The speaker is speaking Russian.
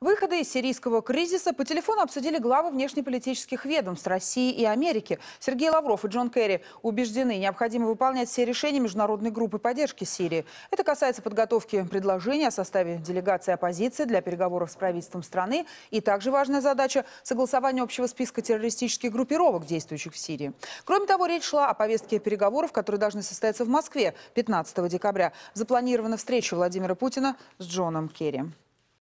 Выходы из сирийского кризиса по телефону обсудили главы внешнеполитических ведомств России и Америки. Сергей Лавров и Джон Керри убеждены, необходимо выполнять все решения международной группы поддержки Сирии. Это касается подготовки предложения о составе делегации оппозиции для переговоров с правительством страны. И также важная задача – согласование общего списка террористических группировок, действующих в Сирии. Кроме того, речь шла о повестке переговоров, которые должны состояться в Москве 15 декабря. Запланирована встреча Владимира Путина с Джоном Керри.